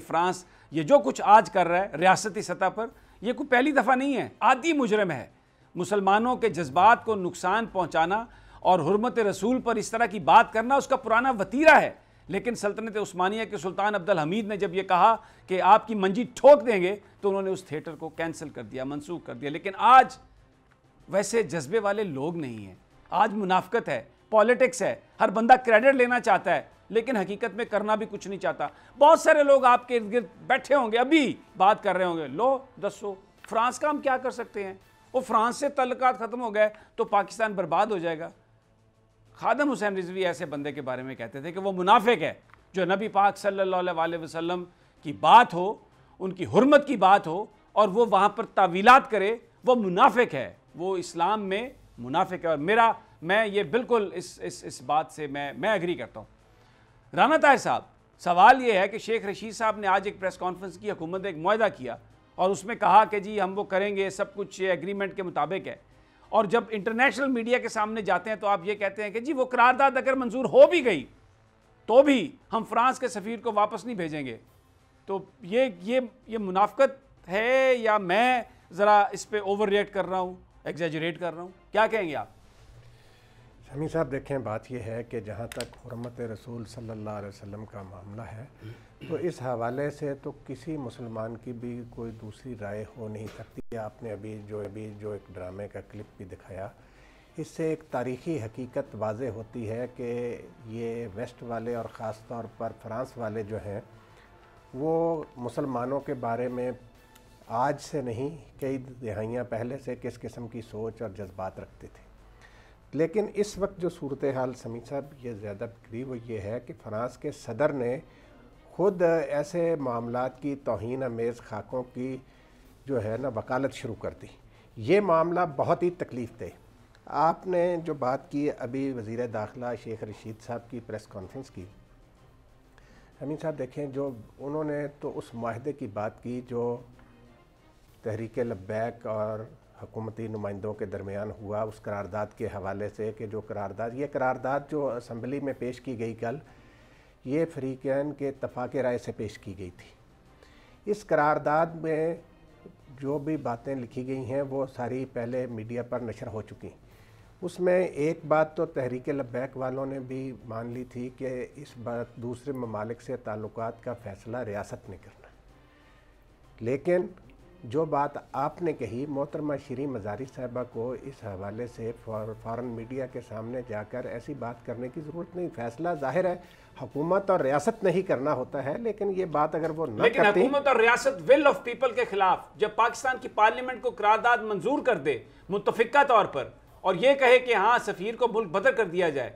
France ये जो कुछ आज कर रहा है रियासती सतह पर यह कोई पहली दफ़ा नहीं है आदि मुजरम है मुसलमानों के जज्बात को नुकसान पहुँचाना और हरमत रसूल पर इस तरह की बात करना उसका पुराना वतीरा है लेकिन सल्तनत उस्मानिया के सुल्तान अब्दुल हमीद ने जब ये कहा कि आपकी मंजी ठोक देंगे तो उन्होंने उस थिएटर को कैंसिल कर दिया मनसूख कर दिया लेकिन आज वैसे जज्बे वाले लोग नहीं हैं आज मुनाफ्त है पॉलिटिक्स है हर बंदा क्रेडिट लेना चाहता है लेकिन हकीकत में करना भी कुछ नहीं चाहता बहुत सारे लोग आपके इर्द गिर्द बैठे होंगे अभी बात कर रहे होंगे लो दसो फ्रांस का हम क्या कर सकते हैं वो फ्रांस से तल्लक ख़त्म हो गए तो पाकिस्तान बर्बाद हो जाएगा खादम हुसैन रिजवी ऐसे बंदे के बारे में कहते थे कि वो मुनाफिक है जो नबी पाक सल्ला वसलम की बात हो उनकी हरमत की बात हो और वो वहाँ पर तावीलात करे वो मुनाफिक है वो इस्लाम में मुनाफिक है और मेरा मैं ये बिल्कुल इस इस इस बात से मैं मैं एग्री करता हूँ राना ताहिर साहब सवाल ये है कि शेख रशीद साहब ने आज एक प्रेस कॉन्फ्रेंस की हुकूमत एक माहा किया और उसमें कहा कि जी हम वो करेंगे सब कुछ एग्रीमेंट के मुताबिक है और जब इंटरनेशनल मीडिया के सामने जाते हैं तो आप ये कहते हैं कि जी वो करारदाद अगर मंजूर हो भी गई तो भी हम फ्रांस के सफ़ीर को वापस नहीं भेजेंगे तो ये ये ये मुनाफ्त है या मैं ज़रा इस पर ओवर रिएक्ट कर रहा हूँ एग्जेजरेट कर रहा हूँ क्या कहेंगे आप हमी साहब देखें बात यह है कि जहाँ तक हरमत रसूल सल्ला वसम का मामला है तो इस हवाले से तो किसी मुसलमान की भी कोई दूसरी राय हो नहीं सकती आपने अभी जो अभी जो एक ड्रामे का क्लिप भी दिखाया इससे एक तारीख़ी हकीकत वाज होती है कि ये वेस्ट वाले और ख़ास तौर पर फ्रांस वाले जो हैं वो मुसलमानों के बारे में आज से नहीं कई दहाइयाँ पहले से किस किस्म की सोच और जज्बात रखते थे लेकिन इस वक्त जो सूरत हाल समी साहब ये ज़्यादा बिक्री वो ये है कि फ्रांस के सदर ने ख़ुद ऐसे मामला की तोहन अमेज़ खाकों की जो है ना वकालत शुरू कर दी ये मामला बहुत ही तकलीफ दे आपने जो बात की अभी वज़ी दाखिला शेख रशीद साहब की प्रेस कॉन्फ्रेंस की हमीद साहब देखें जो उन्होंने तो उस माहदे की बात की जो तहरीक लब्बैक और हकूमती नुमाइंदों के दरमियान हुआ उस करारदाद के हवाले से कि जो करारदाद ये करारदाद जो असम्बली में पेश की गई कल ये फ्रीकैन के तफाक राय से पेश की गई थी इस करारदाद में जो भी बातें लिखी गई हैं वो सारी पहले मीडिया पर नशर हो चुकी उसमें एक बात तो तहरीक लब्बैक वालों ने भी मान ली थी कि इस बात दूसरे ममालिक से ताल्लुकात का फ़ैसला रियासत ने करना लेकिन जो बात आपने कही मोहतरमा श्री मजारी साहबा को इस हवाले से फॉरन मीडिया के सामने जाकर ऐसी बात करने की ज़रूरत नहीं फैसला जाहिर है हुकूमत और रियासत नहीं करना होता है लेकिन ये बात अगर वो ना लेकिन हुकूमत और रियासत विल ऑफ पीपल के खिलाफ जब पाकिस्तान की पार्लियामेंट को करारदाद मंजूर कर दे मुतफ़ा तौर पर और ये कहे कि हाँ सफ़ीर को मुल्क बदर कर दिया जाए